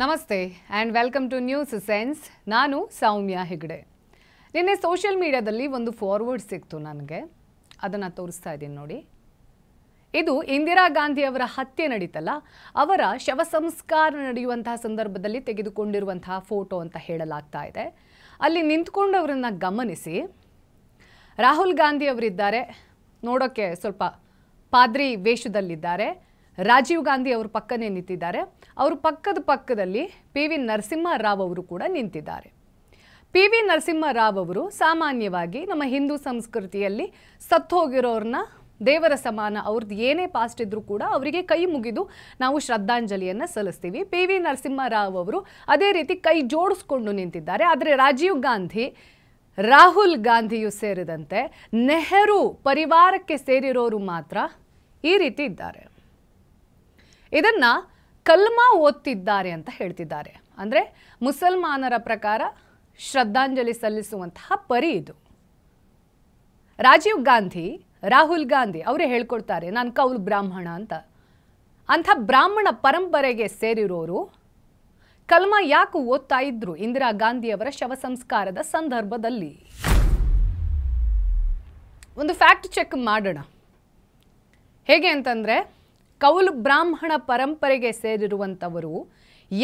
ನಮಸ್ತೆ and welcome to News Sense ನಾನು ಸೌಮ್ಯ ಹೆಗ್ಡೆ ನಿನ್ನೆ ಸೋಷಿಯಲ್ ಮೀಡಿಯಾದಲ್ಲಿ ಒಂದು ಫಾರ್ವರ್ಡ್ ಸಿಕ್ತು ನನಗೆ ಅದನ್ನು ತೋರಿಸ್ತಾ ಇದ್ದೀನಿ ನೋಡಿ ಇದು ಇಂದಿರಾ ಗಾಂಧಿ ಅವರ ಹತ್ಯೆ ನಡೀತಲ್ಲ ಅವರ ಶವ ಸಂಸ್ಕಾರ ನಡೆಯುವಂತಹ ಸಂದರ್ಭದಲ್ಲಿ ತೆಗೆದುಕೊಂಡಿರುವಂತಹ ಫೋಟೋ ಅಂತ ಹೇಳಲಾಗ್ತಾ ಇದೆ ಅಲ್ಲಿ ನಿಂತ್ಕೊಂಡವರನ್ನು ಗಮನಿಸಿ ರಾಹುಲ್ ಗಾಂಧಿ ಅವರಿದ್ದಾರೆ ನೋಡೋಕ್ಕೆ ಸ್ವಲ್ಪ ಪಾದ್ರಿ ವೇಷದಲ್ಲಿದ್ದಾರೆ ರಾಜೀವ್ ಗಾಂಧಿ ಅವರು ಪಕ್ಕನೇ ನಿಂತಿದ್ದಾರೆ ಅವ್ರ ಪಕ್ಕದ ಪಕ್ಕದಲ್ಲಿ ಪಿ ವಿ ನರಸಿಂಹರಾವ್ ಅವರು ಕೂಡ ನಿಂತಿದ್ದಾರೆ ಪಿ ವಿ ನರಸಿಂಹರಾವ್ ಅವರು ಸಾಮಾನ್ಯವಾಗಿ ನಮ್ಮ ಹಿಂದೂ ಸಂಸ್ಕೃತಿಯಲ್ಲಿ ಸತ್ತು ಹೋಗಿರೋರನ್ನ ದೇವರ ಸಮಾನ ಅವ್ರದ್ದು ಏನೇ ಪಾಸ್ಟ್ ಇದ್ದರೂ ಕೂಡ ಅವರಿಗೆ ಕೈ ಮುಗಿದು ನಾವು ಶ್ರದ್ಧಾಂಜಲಿಯನ್ನು ಸಲ್ಲಿಸ್ತೀವಿ ಪಿ ವಿ ನರಸಿಂಹರಾವ್ ಅವರು ಅದೇ ರೀತಿ ಕೈ ಜೋಡಿಸ್ಕೊಂಡು ನಿಂತಿದ್ದಾರೆ ಆದರೆ ರಾಜೀವ್ ಗಾಂಧಿ ರಾಹುಲ್ ಗಾಂಧಿಯು ಸೇರಿದಂತೆ ನೆಹರು ಪರಿವಾರಕ್ಕೆ ಸೇರಿರೋರು ಮಾತ್ರ ಈ ರೀತಿ ಇದ್ದಾರೆ ಇದನ್ನು ಕಲ್ಮಾ ಓದ್ತಿದ್ದಾರೆ ಅಂತ ಹೇಳ್ತಿದ್ದಾರೆ ಅಂದರೆ ಮುಸಲ್ಮಾನರ ಪ್ರಕಾರ ಶ್ರದ್ಧಾಂಜಲಿ ಸಲ್ಲಿಸುವಂತಹ ಪರಿ ಇದು ರಾಜೀವ್ ಗಾಂಧಿ ರಾಹುಲ್ ಗಾಂಧಿ ಅವರೇ ಹೇಳ್ಕೊಡ್ತಾರೆ ನಾನು ಕೌಲ್ ಬ್ರಾಹ್ಮಣ ಅಂತ ಅಂಥ ಬ್ರಾಹ್ಮಣ ಪರಂಪರೆಗೆ ಸೇರಿರೋರು ಕಲ್ಮ ಯಾಕೆ ಓದ್ತಾ ಇದ್ರು ಇಂದಿರಾ ಗಾಂಧಿಯವರ ಶವ ಸಂಸ್ಕಾರದ ಸಂದರ್ಭದಲ್ಲಿ ಒಂದು ಫ್ಯಾಕ್ಟ್ ಚೆಕ್ ಮಾಡೋಣ ಹೇಗೆ ಅಂತಂದರೆ ಕೌಲು ಬ್ರಾಹ್ಮಣ ಪರಂಪರೆಗೆ ಸೇರಿರುವಂಥವರು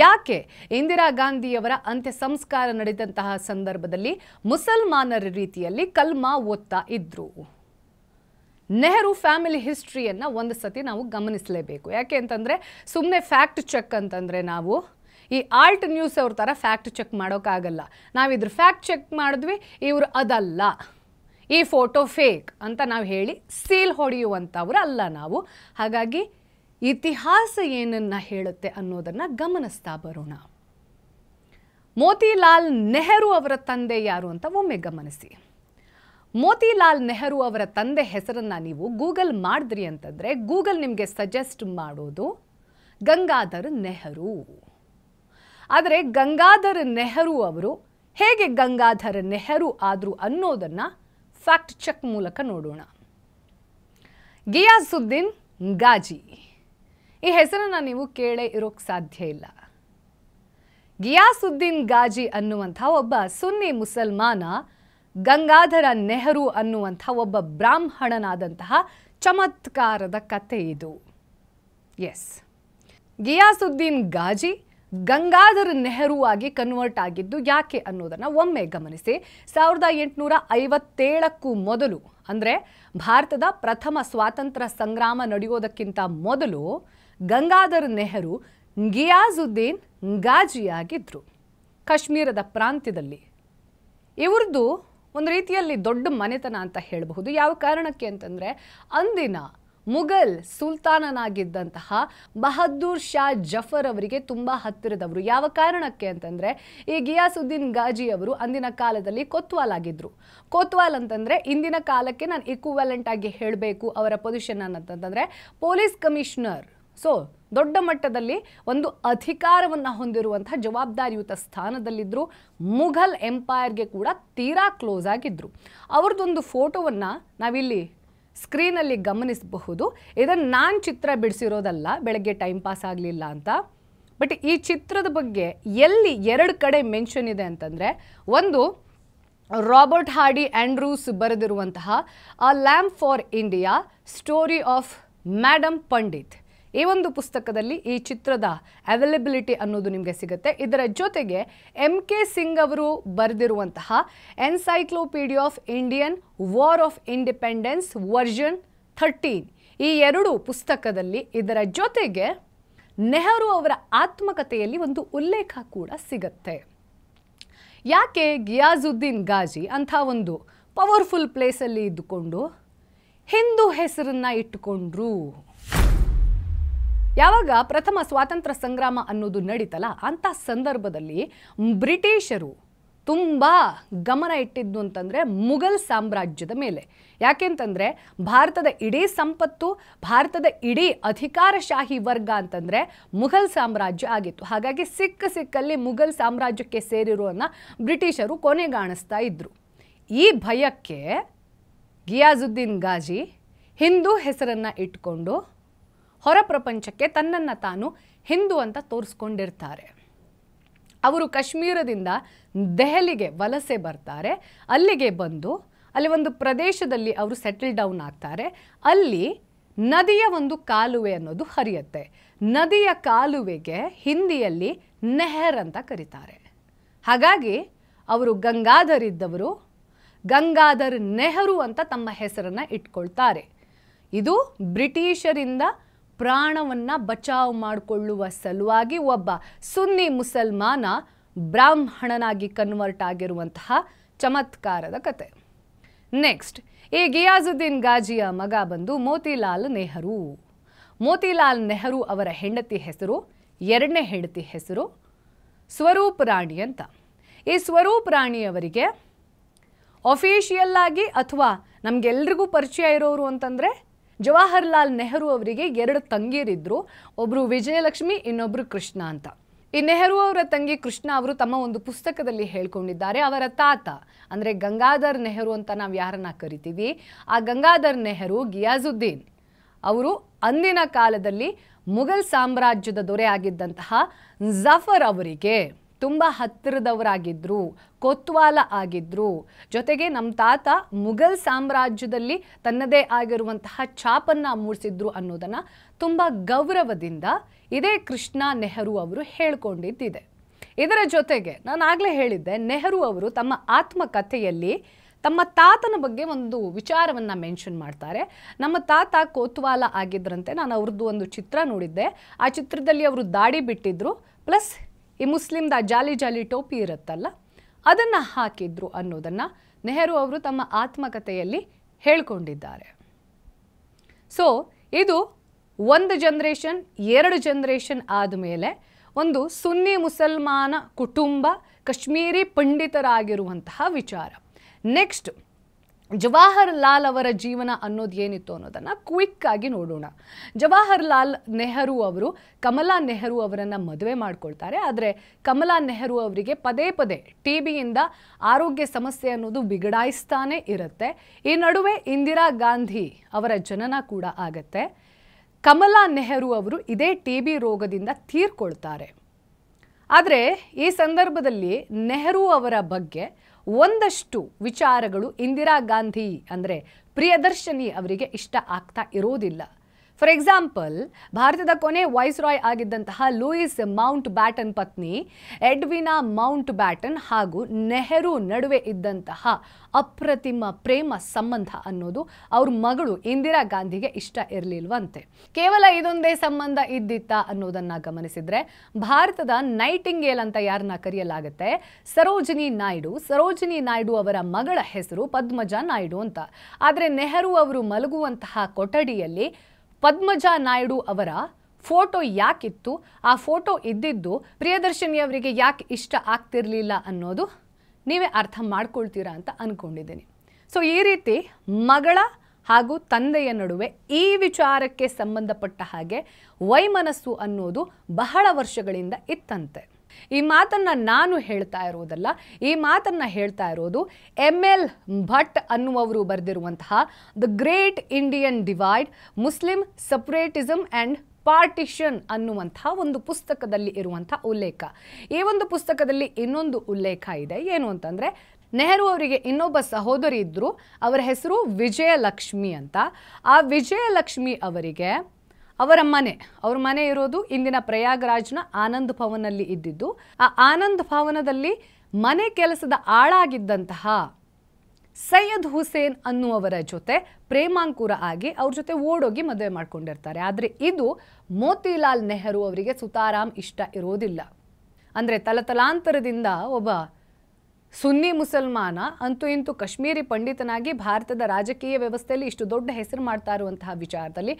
ಯಾಕೆ ಇಂದಿರಾ ಗಾಂಧಿಯವರ ಅಂತ್ಯ ಸಂಸ್ಕಾರ ನಡೆದಂತಹ ಸಂದರ್ಭದಲ್ಲಿ ಮುಸಲ್ಮಾನರ ರೀತಿಯಲ್ಲಿ ಕಲ್ಮಾ ಓದ್ತಾ ಇದ್ರು ನೆಹರು ಫ್ಯಾಮಿಲಿ ಹಿಸ್ಟ್ರಿಯನ್ನು ಒಂದು ಸತಿ ನಾವು ಗಮನಿಸಲೇಬೇಕು ಯಾಕೆ ಅಂತಂದರೆ ಸುಮ್ಮನೆ ಫ್ಯಾಕ್ಟ್ ಚೆಕ್ ಅಂತಂದರೆ ನಾವು ಈ ಆಲ್ಟ್ ನ್ಯೂಸ್ ಅವ್ರ ಥರ ಫ್ಯಾಕ್ಟ್ ಚೆಕ್ ಮಾಡೋಕ್ಕಾಗಲ್ಲ ನಾವಿದ್ರ ಫ್ಯಾಕ್ಟ್ ಚೆಕ್ ಮಾಡಿದ್ವಿ ಇವರು ಅದಲ್ಲ ಈ ಫೋಟೋ ಫೇಕ್ ಅಂತ ನಾವು ಹೇಳಿ ಸೀಲ್ ಹೊಡೆಯುವಂಥವ್ರು ಅಲ್ಲ ನಾವು ಹಾಗಾಗಿ ಇತಿಹಾಸ ಏನನ್ನ ಹೇಳುತ್ತೆ ಅನ್ನೋದನ್ನು ಗಮನಿಸ್ತಾ ಬರೋಣ ಮೋತಿಲಾಲ್ ನೆಹರು ಅವರ ತಂದೆ ಯಾರು ಅಂತ ಒಮ್ಮೆ ಗಮನಿಸಿ ಮೋತಿಲಾಲ್ ನೆಹರು ಅವರ ತಂದೆ ಹೆಸರನ್ನು ನೀವು ಗೂಗಲ್ ಮಾಡಿದ್ರಿ ಅಂತಂದರೆ ಗೂಗಲ್ ನಿಮಗೆ ಸಜೆಸ್ಟ್ ಮಾಡೋದು ಗಂಗಾಧರ್ ನೆಹರು ಆದರೆ ಗಂಗಾಧರ್ ನೆಹರು ಅವರು ಹೇಗೆ ಗಂಗಾಧರ್ ನೆಹರು ಆದರು ಅನ್ನೋದನ್ನು ಫ್ಯಾಕ್ಟ್ ಚೆಕ್ ಮೂಲಕ ನೋಡೋಣ ಗಿಯಾಸುದ್ದೀನ್ ಗಾಜಿ ಈ ಹೆಸರನ್ನು ನೀವು ಕೇಳೇ ಇರೋಕ್ಕೆ ಸಾಧ್ಯ ಇಲ್ಲ ಗಿಯಾಸುದ್ದೀನ್ ಗಾಜಿ ಅನ್ನುವಂಥ ಒಬ್ಬ ಸುನ್ನಿ ಮುಸಲ್ಮಾನ ಗಂಗಾಧರ ನೆಹರು ಅನ್ನುವಂಥ ಒಬ್ಬ ಬ್ರಾಹ್ಮಣನಾದಂತಹ ಚಮತ್ಕಾರದ ಕತೆ ಇದು ಎಸ್ ಗಿಯಾಸುದ್ದೀನ್ ಗಾಜಿ ಗಂಗಾಧರ ನೆಹರು ಆಗಿ ಕನ್ವರ್ಟ್ ಆಗಿದ್ದು ಯಾಕೆ ಅನ್ನೋದನ್ನು ಒಮ್ಮೆ ಗಮನಿಸಿ ಸಾವಿರದ ಎಂಟುನೂರ ಐವತ್ತೇಳಕ್ಕೂ ಮೊದಲು ಅಂದರೆ ಭಾರತದ ಪ್ರಥಮ ಸ್ವಾತಂತ್ರ್ಯ ಸಂಗ್ರಾಮ ನಡೆಯೋದಕ್ಕಿಂತ ಮೊದಲು ಗಂಗಾಧರ್ ನೆಹರು ಗಿಯಾಜುದ್ದೀನ್ ಗಾಜಿಯಾಗಿದ್ದರು ಕಾಶ್ಮೀರದ ಪ್ರಾಂತ್ಯದಲ್ಲಿ ಇವ್ರದ್ದು ಒಂದು ರೀತಿಯಲ್ಲಿ ದೊಡ್ಡ ಮನೆತನ ಅಂತ ಹೇಳಬಹುದು ಯಾವ ಕಾರಣಕ್ಕೆ ಅಂತಂದರೆ ಅಂದಿನ ಮುಘಲ್ ಸುಲ್ತಾನನಾಗಿದ್ದಂತಹ ಬಹದ್ದೂರ್ ಶಾ ಜಫರ್ ಅವರಿಗೆ ತುಂಬ ಹತ್ತಿರದವರು ಯಾವ ಕಾರಣಕ್ಕೆ ಅಂತಂದರೆ ಈ ಗಿಯಾಸುದ್ದೀನ್ ಗಾಜಿ ಅವರು ಅಂದಿನ ಕಾಲದಲ್ಲಿ ಕೊತ್ವಾಲ್ ಆಗಿದ್ದರು ಕೊತ್ವಾಲ್ ಅಂತಂದರೆ ಇಂದಿನ ಕಾಲಕ್ಕೆ ನಾನು ಇಕ್ವಲೆಂಟ್ ಆಗಿ ಹೇಳಬೇಕು ಅವರ ಪೊಸಿಷನ್ ಅಂತಂತಂದರೆ ಪೊಲೀಸ್ ಕಮಿಷನರ್ ಸೊ ದೊಡ್ಡ ಮಟ್ಟದಲ್ಲಿ ಒಂದು ಅಧಿಕಾರವನ್ನು ಹೊಂದಿರುವಂತಹ ಜವಾಬ್ದಾರಿಯುತ ಸ್ಥಾನದಲ್ಲಿದ್ದರು ಮುಘಲ್ ಎಂಪೈರ್ಗೆ ಕೂಡ ತೀರಾ ಕ್ಲೋಸ್ ಆಗಿದ್ದರು ಅವ್ರದ್ದೊಂದು ಫೋಟೋವನ್ನು ನಾವಿಲ್ಲಿ ಸ್ಕ್ರೀನಲ್ಲಿ ಗಮನಿಸಬಹುದು ಇದನ್ನು ನಾನು ಚಿತ್ರ ಬಿಡಿಸಿರೋದಲ್ಲ ಬೆಳಗ್ಗೆ ಟೈಮ್ ಪಾಸ್ ಆಗಲಿಲ್ಲ ಅಂತ ಬಟ್ ಈ ಚಿತ್ರದ ಬಗ್ಗೆ ಎಲ್ಲಿ ಎರಡು ಕಡೆ ಮೆನ್ಷನ್ ಇದೆ ಅಂತಂದರೆ ಒಂದು ರಾಬರ್ಟ್ ಹಾರ್ಡಿ ಆ್ಯಂಡ್ರೂಸ್ ಬರೆದಿರುವಂತಹ a lamp for India story of madam Pandit ಈ ಒಂದು ಪುಸ್ತಕದಲ್ಲಿ ಈ ಚಿತ್ರದ ಅವೈಲಬಿಲಿಟಿ ಅನ್ನೋದು ನಿಮಗೆ ಸಿಗುತ್ತೆ ಇದರ ಜೊತೆಗೆ ಎಂ ಕೆ ಸಿಂಗ್ ಅವರು ಬರೆದಿರುವಂತಹ encyclopaedia of Indian war of independence version thirteen ಈ ಎರಡು ಪುಸ್ತಕದಲ್ಲಿ ಇದರ ಜೊತೆಗೆ ನೆಹರು ಅವರ ಆತ್ಮಕಥೆಯಲ್ಲಿ ಒಂದು ಉಲ್ಲೇಖ ಕೂಡ ಸಿಗತ್ತೆ ಯಾಕೆ ಗಿಯಾಜುದ್ದೀನ್ ಗಾಜಿ ಅಂಥ ಒಂದು ಪವರ್ಫುಲ್ ಪ್ಲೇಸಲ್ಲಿ ಇದ್ದುಕೊಂಡು ಹಿಂದೂ ಹೆಸರನ್ನು ಇಟ್ಟುಕೊಂಡ್ರು ಯಾವಾಗ ಪ್ರಥಮ ಸ್ವಾತಂತ್ರ್ಯ ಸಂಗ್ರಾಮ ಅನ್ನೋದು ನಡೀತಲ್ಲ ಅಂಥ ಸಂದರ್ಭದಲ್ಲಿ ಬ್ರಿಟಿಷರು ತುಂಬ ಗಮನ ಇಟ್ಟಿದ್ದು ಅಂತಂದರೆ ಮುಘಲ್ ಸಾಮ್ರಾಜ್ಯದ ಮೇಲೆ ಯಾಕೆಂತಂದರೆ ಭಾರತದ ಇಡೀ ಸಂಪತ್ತು ಭಾರತದ ಇಡೀ ಅಧಿಕಾರಶಾಹಿ ವರ್ಗ ಅಂತಂದರೆ ಮುಘಲ್ ಸಾಮ್ರಾಜ್ಯ ಆಗಿತ್ತು ಹಾಗಾಗಿ ಸಿಕ್ಕ ಸಿಕ್ಕಲ್ಲಿ ಮುಘಲ್ ಸಾಮ್ರಾಜ್ಯಕ್ಕೆ ಸೇರಿರುವನ್ನು ಬ್ರಿಟಿಷರು ಕೊನೆಗಾಣಿಸ್ತಾ ಇದ್ದರು ಈ ಭಯಕ್ಕೆ ಗಿಯಾಜುದ್ದೀನ್ ಗಾಜಿ ಹಿಂದೂ ಹೆಸರನ್ನು ಇಟ್ಕೊಂಡು ಹೊರ ಪ್ರಪಂಚಕ್ಕೆ ತನ್ನನ್ನು ತಾನು ಹಿಂದೂ ಅಂತ ತೋರಿಸ್ಕೊಂಡಿರ್ತಾರೆ ಅವರು ಕಾಶ್ಮೀರದಿಂದ ದೆಹಲಿಗೆ ವಲಸೆ ಬರ್ತಾರೆ ಅಲ್ಲಿಗೆ ಬಂದು ಅಲ್ಲಿ ಒಂದು ಪ್ರದೇಶದಲ್ಲಿ ಅವರು ಸೆಟಲ್ ಡೌನ್ ಆಗ್ತಾರೆ ಅಲ್ಲಿ ನದಿಯ ಒಂದು ಕಾಲುವೆ ಅನ್ನೋದು ಹರಿಯುತ್ತೆ ನದಿಯ ಕಾಲುವೆಗೆ ಹಿಂದಿಯಲ್ಲಿ ನೆಹರ್ ಅಂತ ಕರೀತಾರೆ ಹಾಗಾಗಿ ಅವರು ಗಂಗಾಧರ್ ಇದ್ದವರು ಗಂಗಾಧರ್ ನೆಹರು ಅಂತ ತಮ್ಮ ಹೆಸರನ್ನು ಇಟ್ಕೊಳ್ತಾರೆ ಇದು ಬ್ರಿಟಿಷರಿಂದ ಪ್ರಾಣವನ್ನು ಬಚಾವ್ ಮಾಡಿಕೊಳ್ಳುವ ಸಲುವಾಗಿ ಒಬ್ಬ ಸುನ್ನಿ ಮುಸಲ್ಮಾನ ಬ್ರಾಹ್ಮಣನಾಗಿ ಕನ್ವರ್ಟ್ ಆಗಿರುವಂತಹ ಚಮತ್ಕಾರದ ಕತೆ ನೆಕ್ಸ್ಟ್ ಈ ಗಿಯಾಜುದ್ದೀನ್ ಗಾಜಿಯ ಮಗ ಬಂದು ಮೋತಿಲಾಲ್ ನೆಹರು ಮೋತಿಲಾಲ್ ನೆಹರು ಅವರ ಹೆಂಡತಿ ಹೆಸರು ಎರಡನೇ ಹೆಂಡತಿ ಹೆಸರು ಸ್ವರೂಪ್ ರಾಣಿ ಅಂತ ಈ ಸ್ವರೂಪ್ ರಾಣಿಯವರಿಗೆ ಅಫಿಷಿಯಲ್ ಅಥವಾ ನಮಗೆಲ್ರಿಗೂ ಪರಿಚಯ ಇರೋರು ಅಂತಂದರೆ ಜವಾಹರ್ಲಾಲ್ ನೆಹರು ಅವರಿಗೆ ಎರಡು ತಂಗಿಯರಿದ್ದರು ಒಬ್ಬರು ವಿಜಯಲಕ್ಷ್ಮಿ ಇನ್ನೊಬ್ಬರು ಕೃಷ್ಣ ಅಂತ ಈ ನೆಹರು ಅವರ ತಂಗಿ ಕೃಷ್ಣ ಅವರು ತಮ್ಮ ಒಂದು ಪುಸ್ತಕದಲ್ಲಿ ಹೇಳ್ಕೊಂಡಿದ್ದಾರೆ ಅವರ ತಾತ ಅಂದರೆ ಗಂಗಾಧರ್ ನೆಹರು ಅಂತ ನಾವು ಯಾರನ್ನ ಕರಿತೀವಿ ಆ ಗಂಗಾಧರ್ ನೆಹರು ಗಿಯಾಜುದ್ದೀನ್ ಅವರು ಅಂದಿನ ಕಾಲದಲ್ಲಿ ಮುಘಲ್ ಸಾಮ್ರಾಜ್ಯದ ದೊರೆ ಆಗಿದ್ದಂತಹ ಜಫರ್ ಅವರಿಗೆ ತುಂಬ ಹತ್ತಿರದವರಾಗಿದ್ದರು ಕೊತ್ವಾಲ ಆಗಿದ್ದರು ಜೊತೆಗೆ ನಮ್ಮ ತಾತ ಮುಘಲ್ ಸಾಮ್ರಾಜ್ಯದಲ್ಲಿ ತನ್ನದೇ ಆಗಿರುವಂತಹ ಛಾಪನ್ನು ಮೂಡಿಸಿದ್ರು ಅನ್ನೋದನ್ನು ತುಂಬ ಗೌರವದಿಂದ ಇದೇ ಕೃಷ್ಣ ನೆಹರು ಅವರು ಹೇಳ್ಕೊಂಡಿದ್ದಿದೆ ಇದರ ಜೊತೆಗೆ ನಾನು ಆಗಲೇ ಹೇಳಿದ್ದೆ ನೆಹರು ಅವರು ತಮ್ಮ ಆತ್ಮಕಥೆಯಲ್ಲಿ ತಮ್ಮ ತಾತನ ಬಗ್ಗೆ ಒಂದು ವಿಚಾರವನ್ನು ಮೆನ್ಷನ್ ಮಾಡ್ತಾರೆ ನಮ್ಮ ತಾತ ಕೋತ್ವಾಲ ಆಗಿದ್ದರಂತೆ ನಾನು ಅವ್ರದ್ದು ಒಂದು ಚಿತ್ರ ನೋಡಿದ್ದೆ ಆ ಚಿತ್ರದಲ್ಲಿ ಅವರು ದಾಡಿ ಬಿಟ್ಟಿದ್ರು ಪ್ಲಸ್ ಈ ಮುಸ್ಲಿಮ್ದ ಜಾಲಿ ಜಾಲಿ ಟೋಪಿ ಇರುತ್ತಲ್ಲ ಅದನ್ನು ಹಾಕಿದ್ರು ಅನ್ನೋದನ್ನು ನೆಹರು ಅವರು ತಮ್ಮ ಆತ್ಮಕಥೆಯಲ್ಲಿ ಹೇಳ್ಕೊಂಡಿದ್ದಾರೆ ಸೊ ಇದು ಒಂದು ಜನ್ರೇಷನ್ ಎರಡು ಜನ್ರೇಷನ್ ಆದಮೇಲೆ ಒಂದು ಸುನ್ನಿ ಮುಸಲ್ಮಾನ ಕುಟುಂಬ ಕಾಶ್ಮೀರಿ ಪಂಡಿತರಾಗಿರುವಂತಹ ವಿಚಾರ ನೆಕ್ಸ್ಟ್ ಜವಾಹರ್ ಲಾಲ್ ಅವರ ಜೀವನ ಅನ್ನೋದು ಏನಿತ್ತು ಅನ್ನೋದನ್ನು ಕ್ವಿಕ್ ಆಗಿ ನೋಡೋಣ ಜವಾಹರ್ ಲಾಲ್ ನೆಹರು ಅವರು ಕಮಲಾ ನೆಹರು ಅವರನ್ನು ಮದುವೆ ಮಾಡ್ಕೊಳ್ತಾರೆ ಆದರೆ ಕಮಲಾ ನೆಹರು ಅವರಿಗೆ ಪದೇ ಪದೇ ಟಿ ಬಿಯಿಂದ ಆರೋಗ್ಯ ಸಮಸ್ಯೆ ಅನ್ನೋದು ಬಿಗಡಾಯಿಸ್ತಾನೇ ಇರುತ್ತೆ ಈ ನಡುವೆ ಇಂದಿರಾ ಗಾಂಧಿ ಅವರ ಜನನ ಕೂಡ ಆಗತ್ತೆ ಕಮಲಾ ನೆಹರು ಅವರು ಇದೇ ಟಿ ಬಿ ರೋಗದಿಂದ ತೀರ್ಕೊಳ್ತಾರೆ ಆದರೆ ಈ ಸಂದರ್ಭದಲ್ಲಿ ನೆಹರು ಅವರ ಬಗ್ಗೆ ಒಂದಷ್ಟು ವಿಚಾರಗಳು ಇಂದಿರಾ ಗಾಂಧಿ ಅಂದರೆ ಪ್ರಿಯದರ್ಶಿನಿ ಅವರಿಗೆ ಇಷ್ಟ ಆಗ್ತಾ ಇರೋದಿಲ್ಲ ಫಾರ್ ಎಕ್ಸಾಂಪಲ್ ಭಾರತದ ಕೊನೆ ವಾಯ್ಸ್ ರಾಯ್ ಆಗಿದ್ದಂತಹ ಲೂಯಿಸ್ ಮೌಂಟ್ ಬ್ಯಾಟನ್ ಪತ್ನಿ ಎಡ್ವಿನಾ ಮೌಂಟ್ ಬ್ಯಾಟನ್ ಹಾಗೂ ನೆಹರು ನಡುವೆ ಇದ್ದಂತಹ ಅಪ್ರತಿಮ ಪ್ರೇಮ ಸಂಬಂಧ ಅನ್ನೋದು ಅವ್ರ ಮಗಳು ಇಂದಿರಾ ಗಾಂಧಿಗೆ ಇಷ್ಟ ಇರಲಿಲ್ವಂತೆ ಕೇವಲ ಇದೊಂದೇ ಸಂಬಂಧ ಇದ್ದಿತ್ತ ಅನ್ನೋದನ್ನ ಗಮನಿಸಿದ್ರೆ ಭಾರತದ ನೈಟಿಂಗೇಲ್ ಅಂತ ಯಾರನ್ನ ಕರೆಯಲಾಗುತ್ತೆ ಸರೋಜಿನಿ ನಾಯ್ಡು ಸರೋಜಿನಿ ನಾಯ್ಡು ಅವರ ಮಗಳ ಹೆಸರು ಪದ್ಮಜ ನಾಯ್ಡು ಅಂತ ಆದರೆ ನೆಹರು ಅವರು ಮಲಗುವಂತಹ ಕೊಠಡಿಯಲ್ಲಿ ಪದ್ಮಜ ನಾಯ್ಡು ಅವರ ಫೋಟೋ ಯಾಕಿತ್ತು ಆ ಫೋಟೋ ಇದ್ದಿದ್ದು ಪ್ರಿಯದರ್ಶಿನಿಯವರಿಗೆ ಯಾಕೆ ಇಷ್ಟ ಆಗ್ತಿರಲಿಲ್ಲ ಅನ್ನೋದು ನೀವೇ ಅರ್ಥ ಮಾಡ್ಕೊಳ್ತೀರಾ ಅಂತ ಅಂದ್ಕೊಂಡಿದ್ದೀನಿ ಸೊ ಈ ರೀತಿ ಮಗಳ ಹಾಗೂ ತಂದೆಯ ನಡುವೆ ಈ ವಿಚಾರಕ್ಕೆ ಸಂಬಂಧಪಟ್ಟ ಹಾಗೆ ವೈಮನಸ್ಸು ಅನ್ನೋದು ಬಹಳ ವರ್ಷಗಳಿಂದ ಇತ್ತಂತೆ ಈ ಮಾತನ್ನ ನಾನು ಹೇಳ್ತಾ ಇರುವುದಲ್ಲ ಈ ಮಾತನ್ನ ಹೇಳ್ತಾ ಇರೋದು ಎಂ ಎಲ್ ಭಟ್ ಅನ್ನುವರು ಬರೆದಿರುವಂತಹ the great Indian divide Muslim separatism and partition ಅನ್ನುವಂತಹ ಒಂದು ಪುಸ್ತಕದಲ್ಲಿ ಇರುವಂಥ ಉಲ್ಲೇಖ ಈ ಒಂದು ಪುಸ್ತಕದಲ್ಲಿ ಇನ್ನೊಂದು ಉಲ್ಲೇಖ ಇದೆ ಏನು ಅಂತಂದರೆ ನೆಹರು ಅವರಿಗೆ ಇನ್ನೊಬ್ಬ ಸಹೋದರಿ ಇದ್ದರು ಅವರ ಹೆಸರು ವಿಜಯಲಕ್ಷ್ಮಿ ಅಂತ ಆ ವಿಜಯಲಕ್ಷ್ಮಿ ಅವರಿಗೆ ಅವರ ಮನೆ ಅವ್ರ ಮನೆ ಇರೋದು ಇಂದಿನ ಪ್ರಯಾಗ್ರಾಜ್ನ ಆನಂದ್ ಭವನಲ್ಲಿ ಇದ್ದಿದ್ದು ಆ ಆನಂದ್ ಭವನದಲ್ಲಿ ಮನೆ ಕೆಲಸದ ಆಳಾಗಿದ್ದಂತಹ ಸೈಯದ್ ಹುಸೇನ್ ಅನ್ನುವರ ಜೊತೆ ಪ್ರೇಮಾಂಕುರ ಆಗಿ ಅವ್ರ ಜೊತೆ ಓಡೋಗಿ ಮದುವೆ ಮಾಡ್ಕೊಂಡಿರ್ತಾರೆ ಆದರೆ ಇದು ಮೋತಿಲಾಲ್ ನೆಹರು ಅವರಿಗೆ ಸುತಾರಾಮ್ ಇಷ್ಟ ಇರೋದಿಲ್ಲ ಅಂದರೆ ತಲತಲಾಂತರದಿಂದ ಒಬ್ಬ ಸುನ್ನಿ ಮುಸಲ್ಮಾನ ಅಂತೂ ಇಂತೂ ಕಾಶ್ಮೀರಿ ಪಂಡಿತನಾಗಿ ಭಾರತದ ರಾಜಕೀಯ ವ್ಯವಸ್ಥೆಯಲ್ಲಿ ಇಷ್ಟು ದೊಡ್ಡ ಹೆಸರು ಮಾಡ್ತಾ ಇರುವಂತಹ ವಿಚಾರದಲ್ಲಿ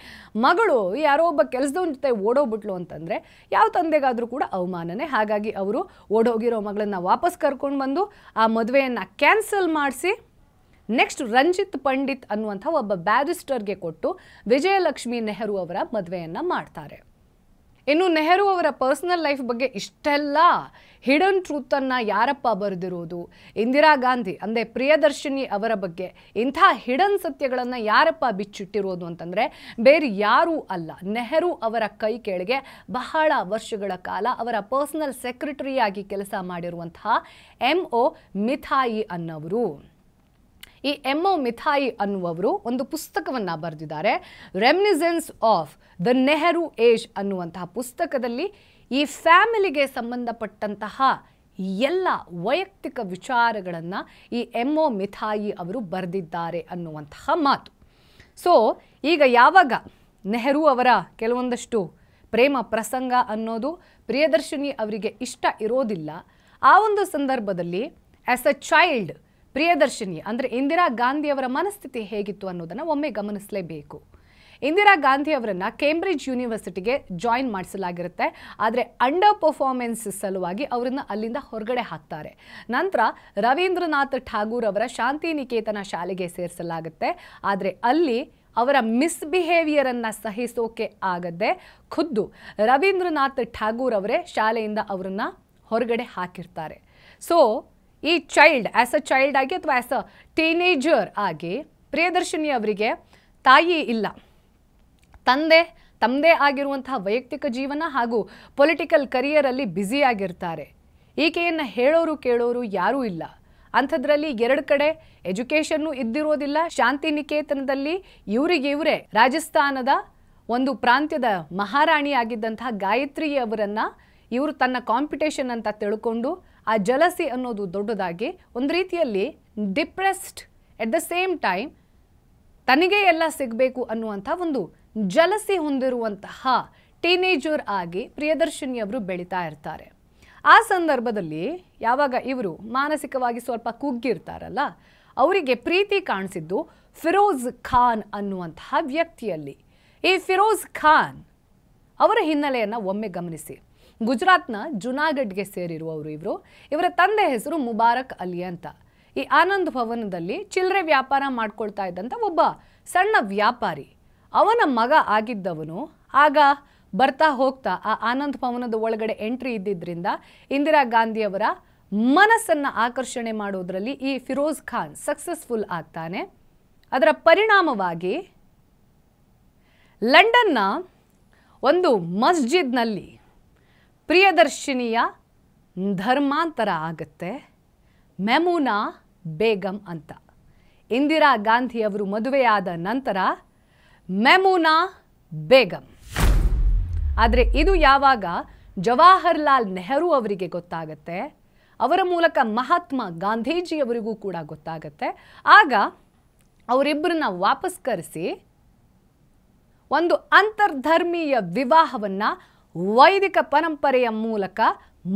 ಮಗಳು ಯಾರೋ ಒಬ್ಬ ಕೆಲಸದವನ ಜೊತೆ ಓಡೋಗ್ಬಿಟ್ಲು ಅಂತಂದರೆ ಯಾವ ತಂದೆಗಾದರೂ ಕೂಡ ಅವಮಾನನೇ ಹಾಗಾಗಿ ಅವರು ಓಡೋಗಿರೋ ಮಗಳನ್ನು ವಾಪಸ್ ಕರ್ಕೊಂಡು ಬಂದು ಆ ಮದುವೆಯನ್ನು ಕ್ಯಾನ್ಸಲ್ ಮಾಡಿಸಿ ನೆಕ್ಸ್ಟ್ ರಂಜಿತ್ ಪಂಡಿತ್ ಅನ್ನುವಂಥ ಒಬ್ಬ ಬ್ಯಾರಿಸ್ಟರ್ಗೆ ಕೊಟ್ಟು ವಿಜಯಲಕ್ಷ್ಮಿ ನೆಹರು ಅವರ ಮದುವೆಯನ್ನು ಮಾಡ್ತಾರೆ ಇನ್ನು ನೆಹರು ಅವರ ಪರ್ಸನಲ್ ಲೈಫ್ ಬಗ್ಗೆ ಇಷ್ಟೆಲ್ಲ ಹಿಡನ್ ಟ್ರೂತನ್ನು ಯಾರಪ್ಪ ಬರೆದಿರೋದು ಇಂದಿರಾ ಗಾಂಧಿ ಅಂದರೆ ಪ್ರಿಯದರ್ಶಿನಿ ಅವರ ಬಗ್ಗೆ ಇಂಥ ಹಿಡನ್ ಸತ್ಯಗಳನ್ನು ಯಾರಪ್ಪ ಬಿಚ್ಚಿಟ್ಟಿರೋದು ಅಂತಂದರೆ ಬೇರೆ ಯಾರೂ ಅಲ್ಲ ನೆಹರು ಅವರ ಕೈ ಕೆಳಗೆ ಬಹಳ ವರ್ಷಗಳ ಕಾಲ ಅವರ ಪರ್ಸನಲ್ ಸೆಕ್ರೆಟರಿಯಾಗಿ ಕೆಲಸ ಮಾಡಿರುವಂತಹ ಎಂ ಒ ಮಿಥಾಯಿ ಅನ್ನವರು ಈ ಎಮ್ ಒ ಮಿಥಾಯಿ ಅನ್ನುವರು ಒಂದು ಪುಸ್ತಕವನ್ನು ಬರೆದಿದ್ದಾರೆ reminiscences of the Nehru age ಅನ್ನುವಂತಹ ಪುಸ್ತಕದಲ್ಲಿ ಈ ಫ್ಯಾಮಿಲಿಗೆ ಸಂಬಂಧಪಟ್ಟಂತಹ ಎಲ್ಲ ವೈಯಕ್ತಿಕ ವಿಚಾರಗಳನ್ನು ಈ ಎಮ್ ಒ ಮಿಥಾಯಿ ಅವರು ಬರೆದಿದ್ದಾರೆ ಅನ್ನುವಂತಹ ಮಾತು ಸೊ ಈಗ ಯಾವಾಗ ನೆಹರು ಅವರ ಕೆಲವೊಂದಷ್ಟು ಪ್ರೇಮ ಪ್ರಸಂಗ ಅನ್ನೋದು ಪ್ರಿಯದರ್ಶಿನಿ ಅವರಿಗೆ ಇಷ್ಟ ಇರೋದಿಲ್ಲ ಆ ಒಂದು ಸಂದರ್ಭದಲ್ಲಿ ಆ್ಯಸ್ ಅ ಚೈಲ್ಡ್ ಪ್ರಿಯದರ್ಶಿನಿ ಅಂದರೆ ಇಂದಿರಾ ಗಾಂಧಿಯವರ ಮನಸ್ಥಿತಿ ಹೇಗಿತ್ತು ಅನ್ನೋದನ್ನು ಒಮ್ಮೆ ಗಮನಿಸಲೇಬೇಕು ಇಂದಿರಾ ಗಾಂಧಿಯವರನ್ನು ಕೇಂಬ್ರಿಡ್ಜ್ ಯೂನಿವರ್ಸಿಟಿಗೆ ಜಾಯಿನ್ ಮಾಡಿಸಲಾಗಿರುತ್ತೆ ಆದರೆ ಅಂಡರ್ ಪರ್ಫಾರ್ಮೆನ್ಸ್ ಸಲುವಾಗಿ ಅವರನ್ನು ಅಲ್ಲಿಂದ ಹೊರಗಡೆ ಹಾಕ್ತಾರೆ ನಂತರ ರವೀಂದ್ರನಾಥ್ ಠಾಗೂರ್ ಅವರ ಶಾಂತಿನಿಕೇತನ ಶಾಲೆಗೆ ಸೇರಿಸಲಾಗುತ್ತೆ ಆದರೆ ಅಲ್ಲಿ ಅವರ ಮಿಸ್ಬಿಹೇವಿಯರನ್ನು ಸಹಿಸೋಕೆ ಆಗದೆ ಖುದ್ದು ರವೀಂದ್ರನಾಥ್ ಠಾಗೂರ್ ಅವರೇ ಶಾಲೆಯಿಂದ ಅವರನ್ನು ಹೊರಗಡೆ ಹಾಕಿರ್ತಾರೆ ಸೊ ಈ ಚೈಲ್ಡ್ ಆ್ಯಸ್ ಅ ಚೈಲ್ಡ್ ಆಗಿ ಅಥವಾ ಆ್ಯಸ್ ಅ ಟೀನೇಜರ್ ಆಗಿ ಪ್ರಿಯದರ್ಶಿನಿ ಅವರಿಗೆ ತಾಯಿ ಇಲ್ಲ ತಂದೆ ತಮ್ಮದೇ ಆಗಿರುವಂತಹ ವೈಯಕ್ತಿಕ ಜೀವನ ಹಾಗೂ ಪೊಲಿಟಿಕಲ್ ಕರಿಯರಲ್ಲಿ ಬ್ಯುಸಿಯಾಗಿರ್ತಾರೆ ಈಕೆಯನ್ನು ಹೇಳೋರು ಕೇಳೋರು ಯಾರೂ ಇಲ್ಲ ಅಂಥದ್ರಲ್ಲಿ ಎರಡು ಕಡೆ ಎಜುಕೇಷನ್ನು ಇದ್ದಿರೋದಿಲ್ಲ ಶಾಂತಿನಿಕೇತನದಲ್ಲಿ ಇವರೇ ರಾಜಸ್ಥಾನದ ಒಂದು ಪ್ರಾಂತ್ಯದ ಗಾಯತ್ರಿ ಅವರನ್ನು ಇವರು ತನ್ನ ಕಾಂಪಿಟೇಷನ್ ಅಂತ ತಿಳ್ಕೊಂಡು ಆ ಜಲಸಿ ಅನ್ನೋದು ದೊಡ್ಡದಾಗಿ ಒಂದು ರೀತಿಯಲ್ಲಿ depressed at the same time ತನಗೆ ಎಲ್ಲ ಸಿಗಬೇಕು ಅನ್ನುವಂಥ ಒಂದು ಜಲಸಿ ಹೊಂದಿರುವಂತಹ ಟೀನೇಜರ್ ಆಗಿ ಪ್ರಿಯದರ್ಶಿನಿಯವರು ಬೆಳೀತಾ ಇರ್ತಾರೆ ಆ ಸಂದರ್ಭದಲ್ಲಿ ಯಾವಾಗ ಇವರು ಮಾನಸಿಕವಾಗಿ ಸ್ವಲ್ಪ ಕುಗ್ಗಿರ್ತಾರಲ್ಲ ಅವರಿಗೆ ಪ್ರೀತಿ ಕಾಣಿಸಿದ್ದು ಫಿರೋಜ್ ಖಾನ್ ಅನ್ನುವಂತಹ ವ್ಯಕ್ತಿಯಲ್ಲಿ ಈ ಫಿರೋಜ್ ಖಾನ್ ಅವರ ಹಿನ್ನೆಲೆಯನ್ನು ಒಮ್ಮೆ ಗಮನಿಸಿ ಗುಜರಾತ್ನ ಜುನಾಗಢ್ಗೆ ಸೇರಿರುವವರು ಇವರು ಇವರ ತಂದೆ ಹೆಸರು ಮುಬಾರಕ್ ಅಲಿ ಅಂತ ಈ ಆನಂದ್ ಭವನದಲ್ಲಿ ಚಿಲ್ಲರೆ ವ್ಯಾಪಾರ ಮಾಡ್ಕೊಳ್ತಾ ಇದ್ದಂಥ ಒಬ್ಬ ಸಣ್ಣ ವ್ಯಾಪಾರಿ ಅವನ ಮಗ ಆಗಿದ್ದವನು ಆಗ ಬರ್ತಾ ಹೋಗ್ತಾ ಆ ಆನಂದ್ ಭವನದ ಒಳಗಡೆ ಎಂಟ್ರಿ ಇದ್ದಿದ್ದರಿಂದ ಇಂದಿರಾ ಗಾಂಧಿಯವರ ಮನಸ್ಸನ್ನು ಆಕರ್ಷಣೆ ಮಾಡೋದರಲ್ಲಿ ಈ ಫಿರೋಜ್ ಖಾನ್ ಸಕ್ಸಸ್ಫುಲ್ ಆಗ್ತಾನೆ ಅದರ ಪರಿಣಾಮವಾಗಿ ಲಂಡನ್ನ ಒಂದು ಮಸ್ಜಿದ್ನಲ್ಲಿ ಪ್ರಿಯದರ್ಶಿನಿಯ ಧರ್ಮಾಂತರ ಆಗುತ್ತೆ ಮೆಮುನಾ ಬೇಗಂ ಅಂತ ಇಂದಿರಾ ಗಾಂಧಿಯವರು ಮದುವೆಯಾದ ನಂತರ ಮೆಮುನಾ ಬೇಗಂ ಆದರೆ ಇದು ಯಾವಾಗ ಜವಾಹರ್ಲಾಲ್ ನೆಹರು ಅವರಿಗೆ ಗೊತ್ತಾಗತ್ತೆ ಅವರ ಮೂಲಕ ಮಹಾತ್ಮ ಗಾಂಧೀಜಿಯವರಿಗೂ ಕೂಡ ಗೊತ್ತಾಗತ್ತೆ ಆಗ ಅವರಿಬ್ಬರನ್ನ ವಾಪಸ್ ಕರೆಸಿ ಒಂದು ಅಂತರ್ಧರ್ಮೀಯ ವಿವಾಹವನ್ನು ವೈದಿಕ ಪರಂಪರೆಯ ಮೂಲಕ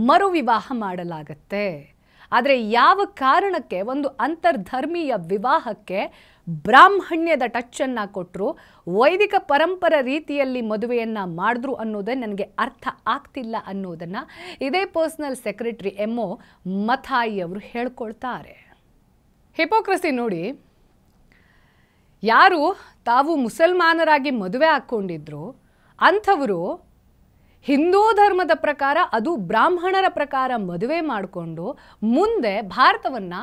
ಮರುವಿವಾಹ ಮಾಡಲಾಗತ್ತೆ ಆದರೆ ಯಾವ ಕಾರಣಕ್ಕೆ ಒಂದು ಅಂತರ್ಧರ್ಮೀಯ ವಿವಾಹಕ್ಕೆ ಬ್ರಾಹ್ಮಣ್ಯದ ಟಚ್ಚನ್ನು ಕೊಟ್ಟರು ವೈದಿಕ ಪರಂಪರ ರೀತಿಯಲ್ಲಿ ಮದುವೆಯನ್ನು ಮಾಡಿದ್ರು ಅನ್ನೋದೇ ನನಗೆ ಅರ್ಥ ಆಗ್ತಿಲ್ಲ ಅನ್ನೋದನ್ನು ಇದೇ personal secretary M O Mathai ಅವರು ಹೇಳ್ಕೊಳ್ತಾರೆ ಹಿಪೋಕ್ರಸಿ ನೋಡಿ ಯಾರು ತಾವು ಮುಸಲ್ಮಾನರಾಗಿ ಮದುವೆ ಹಾಕ್ಕೊಂಡಿದ್ರು ಅಂಥವರು ಹಿಂದೂ ಧರ್ಮದ ಪ್ರಕಾರ ಅದು ಬ್ರಾಹ್ಮಣರ ಪ್ರಕಾರ ಮದುವೆ ಮಾಡಿಕೊಂಡು ಮುಂದೆ ಭಾರತವನ್ನು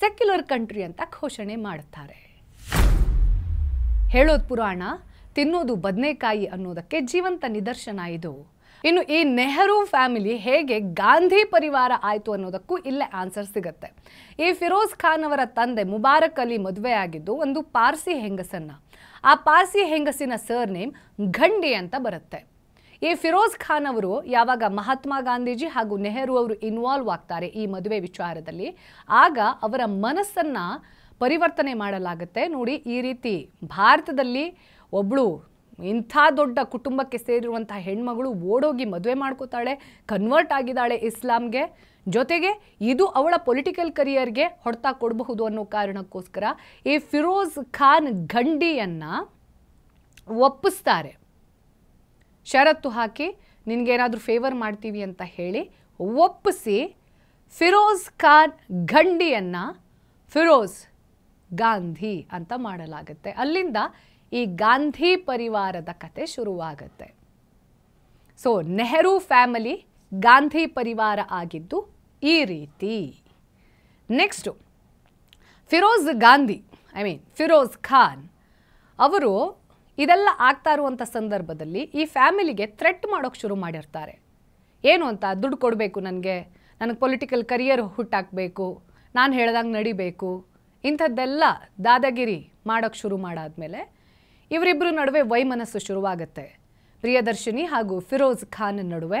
ಸೆಕ್ಯುಲರ್ ಕಂಟ್ರಿ ಅಂತ ಘೋಷಣೆ ಮಾಡುತ್ತಾರೆ ಹೇಳೋದು ಪುರಾಣ ತಿನ್ನೋದು ಬದನೆಕಾಯಿ ಅನ್ನೋದಕ್ಕೆ ಜೀವಂತ ನಿದರ್ಶನ ಇದು ಇನ್ನು ಈ ನೆಹರು ಫ್ಯಾಮಿಲಿ ಹೇಗೆ ಗಾಂಧಿ ಪರಿವಾರ ಆಯಿತು ಅನ್ನೋದಕ್ಕೂ ಇಲ್ಲೇ ಆನ್ಸರ್ ಸಿಗುತ್ತೆ ಈ ಫಿರೋಜ್ ಖಾನ್ ಅವರ ತಂದೆ ಮುಬಾರಕ್ ಅಲಿ ಆಗಿದ್ದು ಒಂದು ಪಾರ್ಸಿ ಹೆಂಗಸನ್ನು ಆ ಪಾರ್ಸಿ ಹೆಂಗಸಿನ ಸರ್ ನೇಮ್ ಘಂಡಿ ಅಂತ ಬರುತ್ತೆ ಈ ಫಿರೋಜ್ ಖಾನ್ ಅವರು ಯಾವಾಗ ಮಹಾತ್ಮ ಗಾಂಧೀಜಿ ಹಾಗೂ ನೆಹರು ಅವರು ಇನ್ವಾಲ್ವ್ ಆಗ್ತಾರೆ ಈ ಮದುವೆ ವಿಚಾರದಲ್ಲಿ ಆಗ ಅವರ ಮನಸ್ಸನ್ನು ಪರಿವರ್ತನೆ ಮಾಡಲಾಗುತ್ತೆ ನೋಡಿ ಈ ರೀತಿ ಭಾರತದಲ್ಲಿ ಒಬ್ಬಳು ಇಂಥ ದೊಡ್ಡ ಕುಟುಂಬಕ್ಕೆ ಸೇರಿರುವಂತಹ ಹೆಣ್ಮಗಳು ಓಡೋಗಿ ಮದುವೆ ಮಾಡ್ಕೋತಾಳೆ ಕನ್ವರ್ಟ್ ಆಗಿದ್ದಾಳೆ ಇಸ್ಲಾಂಗೆ ಜೊತೆಗೆ ಇದು ಅವಳ ಪೊಲಿಟಿಕಲ್ ಕರಿಯರ್ಗೆ ಹೊಡೆತ ಕೊಡಬಹುದು ಅನ್ನೋ ಕಾರಣಕ್ಕೋಸ್ಕರ ಈ ಫಿರೋಜ್ ಖಾನ್ ಘಂಡಿಯನ್ನು ಒಪ್ಪಿಸ್ತಾರೆ ಷರತ್ತು ಹಾಕಿ ನಿನಗೇನಾದರೂ ಫೇವರ್ ಮಾಡ್ತೀವಿ ಅಂತ ಹೇಳಿ ಒಪ್ಪಿಸಿ ಫಿರೋಜ್ ಖಾನ್ ಘಂಡಿಯನ್ನು ಫಿರೋಜ್ ಗಾಂಧಿ ಅಂತ ಮಾಡಲಾಗುತ್ತೆ ಅಲ್ಲಿಂದ ಈ ಗಾಂಧಿ ಪರಿವಾರದ ಕತೆ ಶುರುವಾಗುತ್ತೆ ಸೊ ನೆಹರು ಫ್ಯಾಮಿಲಿ ಗಾಂಧಿ ಪರಿವಾರ ಆಗಿದ್ದು ಈ ರೀತಿ next Feroze Gandhi I mean Feroze Khan ಅವರು ಇದೆಲ್ಲ ಆಗ್ತಾ ಇರುವಂಥ ಸಂದರ್ಭದಲ್ಲಿ ಈ ಫ್ಯಾಮಿಲಿಗೆ ಥ್ರೆಟ್ ಮಾಡೋಕ್ಕೆ ಶುರು ಮಾಡಿರ್ತಾರೆ ಏನು ಅಂತ ದುಡ್ಡು ಕೊಡಬೇಕು ನನಗೆ ನನಗೆ ಪೊಲಿಟಿಕಲ್ ಕರಿಯರ್ ಹುಟ್ಟಾಕಬೇಕು ನಾನು ಹೇಳ್ದಂಗೆ ನಡಿಬೇಕು ಇಂಥದ್ದೆಲ್ಲ ದಾದಾಗಿರಿ ಮಾಡೋಕ್ಕೆ ಶುರು ಮಾಡಾದಮೇಲೆ ಇವರಿಬ್ಬರ ನಡುವೆ ವೈಮನಸ್ಸು ಶುರುವಾಗುತ್ತೆ ಪ್ರಿಯದರ್ಶಿನಿ ಹಾಗೂ ಫಿರೋಜ್ ಖಾನ್ ನಡುವೆ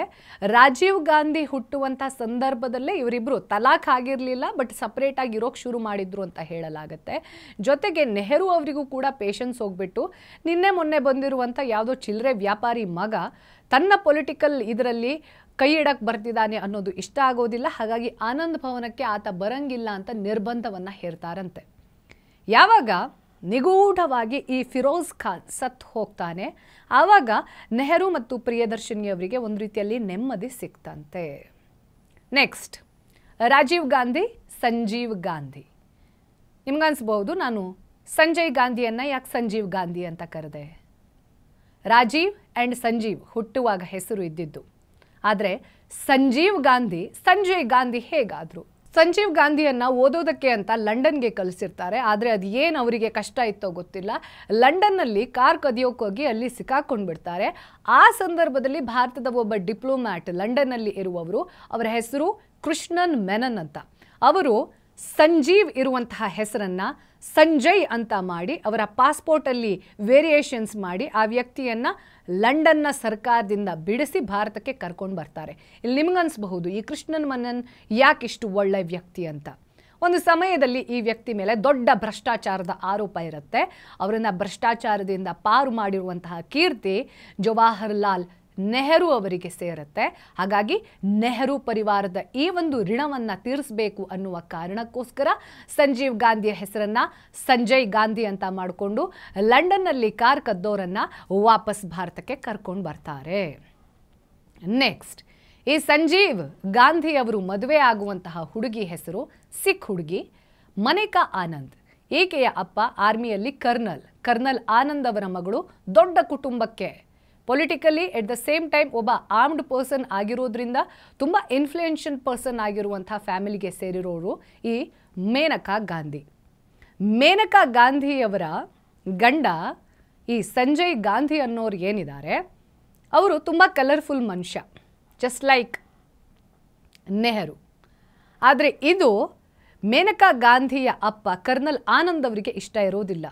ರಾಜೀವ್ ಗಾಂಧಿ ಹುಟ್ಟುವಂಥ ಸಂದರ್ಭದಲ್ಲೇ ಇವರಿಬ್ಬರು ತಲಾಖ್ ಆಗಿರಲಿಲ್ಲ ಬಟ್ ಆಗಿ ಇರೋಕ್ಕೆ ಶುರು ಮಾಡಿದ್ರು ಅಂತ ಹೇಳಲಾಗುತ್ತೆ ಜೊತೆಗೆ ನೆಹರು ಅವರಿಗೂ ಕೂಡ ಪೇಷನ್ಸ್ ಹೋಗ್ಬಿಟ್ಟು ನಿನ್ನೆ ಮೊನ್ನೆ ಬಂದಿರುವಂಥ ಯಾವುದೋ ಚಿಲ್ಲರೆ ವ್ಯಾಪಾರಿ ಮಗ ತನ್ನ ಪೊಲಿಟಿಕಲ್ ಇದರಲ್ಲಿ ಕೈ ಇಡಕ್ ಬರ್ತಿದ್ದಾನೆ ಅನ್ನೋದು ಇಷ್ಟ ಆಗೋದಿಲ್ಲ ಹಾಗಾಗಿ ಆನಂದ್ ಭವನಕ್ಕೆ ಆತ ಬರಂಗಿಲ್ಲ ಅಂತ ನಿರ್ಬಂಧವನ್ನು ಹೇರ್ತಾರಂತೆ ಯಾವಾಗ ನಿಗೂಢವಾಗಿ ಈ ಫಿರೋಜ್ ಖಾನ್ ಸತ್ ಹೋಗ್ತಾನೆ ಆವಾಗ ನೆಹರು ಮತ್ತು ಪ್ರಿಯದರ್ಶಿನಿಯವರಿಗೆ ಒಂದು ರೀತಿಯಲ್ಲಿ ನೆಮ್ಮದಿ ಸಿಕ್ತಂತೆ ನೆಕ್ಸ್ಟ್ ರಾಜೀವ್ ಗಾಂಧಿ ಸಂಜೀವ್ ಗಾಂಧಿ ನಿಮ್ಗನ್ಸ್ಬೋದು ನಾನು ಸಂಜಯ್ ಗಾಂಧಿಯನ್ನು ಯಾಕೆ ಸಂಜೀವ್ ಗಾಂಧಿ ಅಂತ ಕರೆದೆ ರಾಜೀವ್ ಆ್ಯಂಡ್ ಸಂಜೀವ್ ಹುಟ್ಟುವಾಗ ಹೆಸರು ಇದ್ದಿದ್ದು ಆದರೆ ಸಂಜೀವ್ ಗಾಂಧಿ ಸಂಜಯ್ ಗಾಂಧಿ ಹೇಗಾದರು ಸಂಜೀವ್ ಗಾಂಧಿಯನ್ನು ಓದೋದಕ್ಕೆ ಅಂತ ಲಂಡನ್ಗೆ ಕಲಿಸಿರ್ತಾರೆ ಆದರೆ ಅದು ಏನು ಅವರಿಗೆ ಕಷ್ಟ ಇತ್ತೋ ಗೊತ್ತಿಲ್ಲ ಲಂಡನ್ನಲ್ಲಿ ಕಾರ್ ಕದಿಯೋಕ್ಕೋಗಿ ಅಲ್ಲಿ ಸಿಕ್ಕಾಕೊಂಡು ಬಿಡ್ತಾರೆ ಆ ಸಂದರ್ಭದಲ್ಲಿ ಭಾರತದ ಒಬ್ಬ ಡಿಪ್ಲೊಮ್ಯಾಟ್ ಲಂಡನ್ನಲ್ಲಿ ಇರುವವರು ಅವರ ಹೆಸರು ಕೃಷ್ಣನ್ ಮೆನನ್ ಅಂತ ಅವರು ಸಂಜೀವ್ ಇರುವಂತಹ ಹೆಸರನ್ನು ಸಂಜಯ್ ಅಂತ ಮಾಡಿ ಅವರ ಪಾಸ್ಪೋರ್ಟಲ್ಲಿ ವೇರಿಯೇಷನ್ಸ್ ಮಾಡಿ ಆ ವ್ಯಕ್ತಿಯನ್ನು ಲಂಡನ್ನ ಸರ್ಕಾರದಿಂದ ಬಿಡಿಸಿ ಭಾರತಕ್ಕೆ ಕರ್ಕೊಂಡು ಬರ್ತಾರೆ ಇಲ್ಲಿ ನಿಮಗನ್ಸ್ಬಹುದು ಈ ಕೃಷ್ಣನ್ ಮನನ್ ಯಾಕಿಷ್ಟು ಇಷ್ಟು ಒಳ್ಳೆ ವ್ಯಕ್ತಿ ಅಂತ ಒಂದು ಸಮಯದಲ್ಲಿ ಈ ವ್ಯಕ್ತಿ ಮೇಲೆ ದೊಡ್ಡ ಭ್ರಷ್ಟಾಚಾರದ ಆರೋಪ ಇರುತ್ತೆ ಅವರನ್ನು ಭ್ರಷ್ಟಾಚಾರದಿಂದ ಪಾರು ಮಾಡಿರುವಂತಹ ಕೀರ್ತಿ ಜವಾಹರ್ಲಾಲ್ ನೆಹರು ಅವರಿಗೆ ಸೇರುತ್ತೆ ಹಾಗಾಗಿ ನೆಹರು ಪರಿವಾರದ ಈ ಒಂದು ಋಣವನ್ನು ತೀರಿಸಬೇಕು ಅನ್ನುವ ಕಾರಣಕ್ಕೋಸ್ಕರ ಸಂಜೀವ್ ಗಾಂಧಿಯ ಹೆಸರನ್ನು ಸಂಜಯ್ ಗಾಂಧಿ ಅಂತ ಮಾಡಿಕೊಂಡು ಲಂಡನ್ನಲ್ಲಿ ಕಾರ್ ಕದ್ದೋರನ್ನು ವಾಪಸ್ ಭಾರತಕ್ಕೆ ಕರ್ಕೊಂಡು ಬರ್ತಾರೆ ನೆಕ್ಸ್ಟ್ ಈ ಸಂಜೀವ್ ಗಾಂಧಿ ಅವರು ಮದುವೆ ಆಗುವಂತಹ ಹುಡುಗಿ ಹೆಸರು ಸಿಖ್ ಹುಡುಗಿ ಮನೇಕಾ ಆನಂದ್ ಈಕೆಯ ಅಪ್ಪ ಆರ್ಮಿಯಲ್ಲಿ ಕರ್ನಲ್ ಕರ್ನಲ್ ಆನಂದ್ ಅವರ ಮಗಳು ದೊಡ್ಡ ಕುಟುಂಬಕ್ಕೆ politically at the same time ಒಬ್ಬ ಆರ್ಮ್ಡ್ ಪರ್ಸನ್ ಆಗಿರೋದ್ರಿಂದ ತುಂಬ ಇನ್ಫ್ಲೂಯೆನ್ಷಿಯಲ್ ಪರ್ಸನ್ ಆಗಿರುವಂಥ ಫ್ಯಾಮಿಲಿಗೆ ಸೇರಿರೋರು ಈ ಮೇನಕಾ ಗಾಂಧಿ ಮೇನಕಾ ಗಾಂಧಿಯವರ ಗಂಡ ಈ ಸಂಜಯ್ ಗಾಂಧಿ ಅನ್ನೋರು ಏನಿದ್ದಾರೆ ಅವರು ತುಂಬ ಕಲರ್ಫುಲ್ ಮನುಷ್ಯ ಜಸ್ಟ್ ಲೈಕ್ ನೆಹರು ಆದರೆ ಇದು ಮೇನಕಾ ಗಾಂಧಿಯ ಅಪ್ಪ ಕರ್ನಲ್ ಆನಂದ್ ಅವರಿಗೆ ಇಷ್ಟ ಇರೋದಿಲ್ಲ